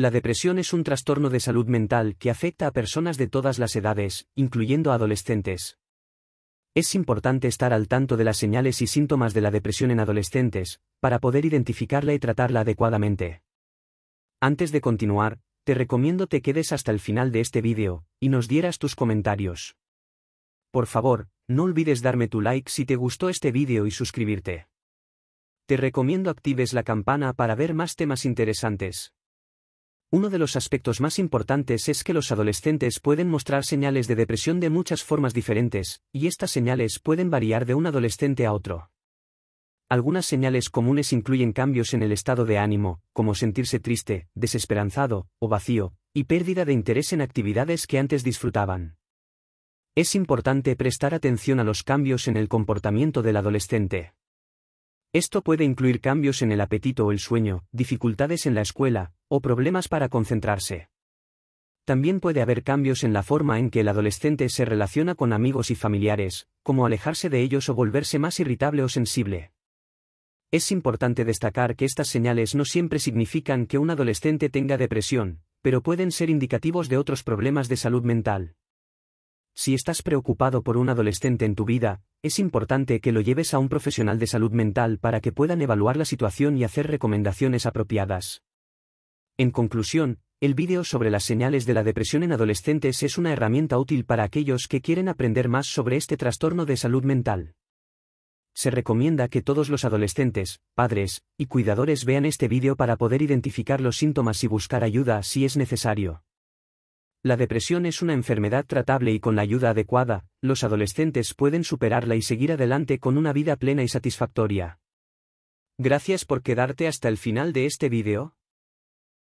La depresión es un trastorno de salud mental que afecta a personas de todas las edades, incluyendo adolescentes. Es importante estar al tanto de las señales y síntomas de la depresión en adolescentes, para poder identificarla y tratarla adecuadamente. Antes de continuar, te recomiendo te quedes hasta el final de este vídeo, y nos dieras tus comentarios. Por favor, no olvides darme tu like si te gustó este vídeo y suscribirte. Te recomiendo actives la campana para ver más temas interesantes. Uno de los aspectos más importantes es que los adolescentes pueden mostrar señales de depresión de muchas formas diferentes, y estas señales pueden variar de un adolescente a otro. Algunas señales comunes incluyen cambios en el estado de ánimo, como sentirse triste, desesperanzado, o vacío, y pérdida de interés en actividades que antes disfrutaban. Es importante prestar atención a los cambios en el comportamiento del adolescente. Esto puede incluir cambios en el apetito o el sueño, dificultades en la escuela, o problemas para concentrarse. También puede haber cambios en la forma en que el adolescente se relaciona con amigos y familiares, como alejarse de ellos o volverse más irritable o sensible. Es importante destacar que estas señales no siempre significan que un adolescente tenga depresión, pero pueden ser indicativos de otros problemas de salud mental. Si estás preocupado por un adolescente en tu vida, es importante que lo lleves a un profesional de salud mental para que puedan evaluar la situación y hacer recomendaciones apropiadas. En conclusión, el vídeo sobre las señales de la depresión en adolescentes es una herramienta útil para aquellos que quieren aprender más sobre este trastorno de salud mental. Se recomienda que todos los adolescentes, padres y cuidadores vean este vídeo para poder identificar los síntomas y buscar ayuda si es necesario. La depresión es una enfermedad tratable y con la ayuda adecuada, los adolescentes pueden superarla y seguir adelante con una vida plena y satisfactoria. Gracias por quedarte hasta el final de este vídeo,